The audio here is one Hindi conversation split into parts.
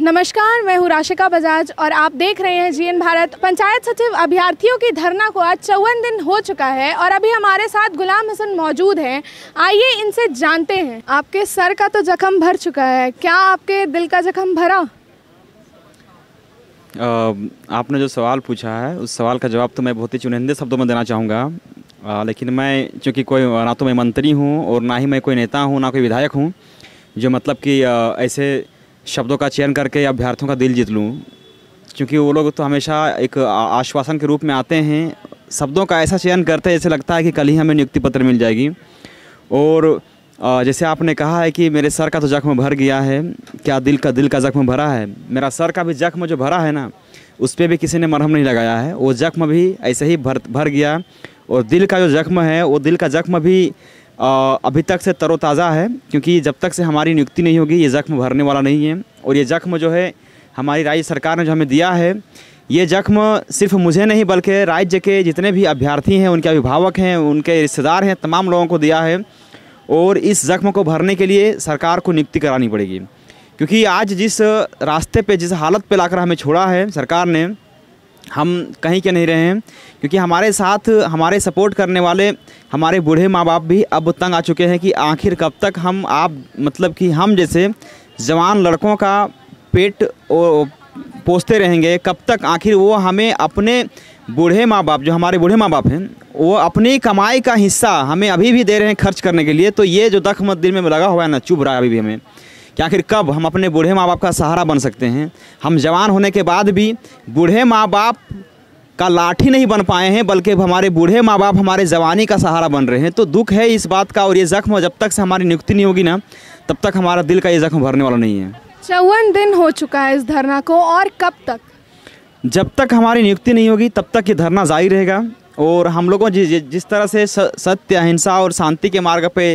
नमस्कार मैं हूँ राशिका बजाज और आप देख रहे हैं जीएन भारत पंचायत सचिव अभ्यर्थियों की धरना को आज चौवन दिन हो चुका है और अभी हमारे साथ गुलाम हसन मौजूद हैं आइए इनसे जानते हैं आपके सर का तो जख्म भर चुका है क्या आपके दिल का जख्म भरा आपने जो सवाल पूछा है उस सवाल का जवाब तो मैं बहुत ही चुनिंदे शब्दों में देना चाहूँगा लेकिन मैं चूँकि कोई ना तो मैं मंत्री हूँ और ना ही मैं कोई नेता हूँ ना कोई विधायक हूँ जो मतलब कि ऐसे शब्दों का चयन करके अभ्यर्थियों का दिल जीत लूँ क्योंकि वो लोग तो हमेशा एक आश्वासन के रूप में आते हैं शब्दों का ऐसा चयन करते हैं जैसे लगता है कि कल ही हमें नियुक्ति पत्र मिल जाएगी और जैसे आपने कहा है कि मेरे सर का तो जख्म भर गया है क्या दिल का दिल का जख्म भरा है मेरा सर का भी जख्म जो भरा है ना उस पर भी किसी ने मरहम नहीं लगाया है वो जख्म भी ऐसे ही भर भर गया और दिल का जो जख्म है वो दिल का जख्म भी अभी तक से तरोताज़ा है क्योंकि जब तक से हमारी नियुक्ति नहीं होगी ये ज़ख्म भरने वाला नहीं है और ये ज़ख्म जो है हमारी राज्य सरकार ने जो हमें दिया है ये जख्म सिर्फ मुझे नहीं बल्कि राज्य के जितने भी अभ्यर्थी हैं उनके अभिभावक हैं उनके रिश्तेदार हैं तमाम लोगों को दिया है और इस जख्म को भरने के लिए सरकार को नियुक्ति करानी पड़ेगी क्योंकि आज जिस रास्ते पे जिस हालत पे लाकर हमें छोड़ा है सरकार ने हम कहीं के नहीं रहे हैं क्योंकि हमारे साथ हमारे सपोर्ट करने वाले हमारे बूढ़े माँ बाप भी अब तंग आ चुके हैं कि आखिर कब तक हम आप मतलब कि हम जैसे जवान लड़कों का पेट पोसते रहेंगे कब तक आखिर वो हमें अपने बूढ़े माँ बाप जो हमारे बूढ़े माँ बाप हैं वो अपनी कमाई का हिस्सा हमें अभी भी दे रहे हैं खर्च करने के लिए तो ये जो दख मत दिल में लगा हुआ है ना चुभ रहा है अभी भी हमें कि आखिर कब हम अपने बूढ़े माँ बाप का सहारा बन सकते हैं हम जवान होने के बाद भी बूढ़े माँ बाप का लाठी नहीं बन पाए हैं बल्कि हमारे बूढ़े माँ बाप हमारे जवानी का सहारा बन रहे हैं तो दुख है इस बात का और ये ज़ख्म जब तक से हमारी नियुक्ति नहीं होगी ना तब तक हमारा दिल का ये ज़ख्म भरने वाला नहीं है चौवन दिन हो चुका है इस धरना को और कब तक जब तक हमारी नियुक्ति नहीं होगी तब तक ये धरना जारी रहेगा और हम लोगों जिस जिस तरह से सत्य अहिंसा और शांति के मार्ग पे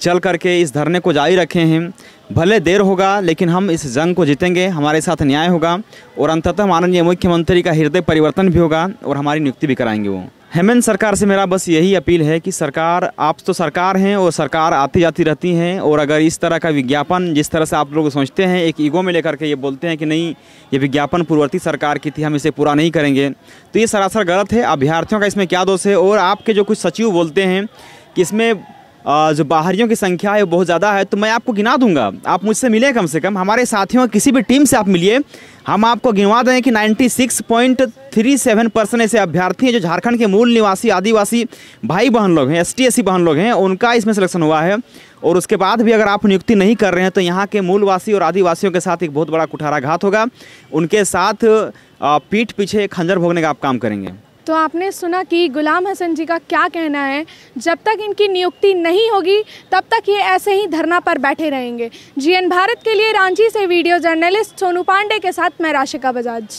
चल करके इस धरने को जारी रखे हैं भले देर होगा लेकिन हम इस जंग को जीतेंगे हमारे साथ न्याय होगा और अंततः माननीय मुख्यमंत्री का हृदय परिवर्तन भी होगा और हमारी नियुक्ति भी कराएंगे वो हेमंत सरकार से मेरा बस यही अपील है कि सरकार आप तो सरकार हैं और सरकार आती जाती रहती हैं और अगर इस तरह का विज्ञापन जिस तरह से आप लोग सोचते हैं एक ईगो में लेकर के ये बोलते हैं कि नहीं ये विज्ञापन पूर्ववर्ती सरकार की थी हम इसे पूरा नहीं करेंगे तो ये सरासर गलत है अभ्यार्थियों का इसमें क्या दोष है और आपके जो कुछ सचिव बोलते हैं कि इसमें जो बाहरियों की संख्या है बहुत ज़्यादा है तो मैं आपको गिना दूंगा आप मुझसे मिले कम से कम हमारे साथियों किसी भी टीम से आप मिलिए हम आपको गिनवा दें कि नाइन्टी थ्री सेवन परसेंट ऐसे अभ्यर्थी हैं जो झारखंड के मूल निवासी आदिवासी भाई बहन लोग हैं एस टी बहन लोग हैं उनका इसमें सिलेक्शन हुआ है और उसके बाद भी अगर आप नियुक्ति नहीं कर रहे हैं तो यहाँ के मूलवासी और आदिवासियों के साथ एक बहुत बड़ा कुठाराघात होगा उनके साथ पीठ पीछे खंजर भोगने का आप काम करेंगे तो आपने सुना कि गुलाम हसन जी का क्या कहना है जब तक इनकी नियुक्ति नहीं होगी तब तक ये ऐसे ही धरना पर बैठे रहेंगे जीएन भारत के लिए रांची से वीडियो जर्नलिस्ट सोनू पांडे के साथ मैं राशिका बजाज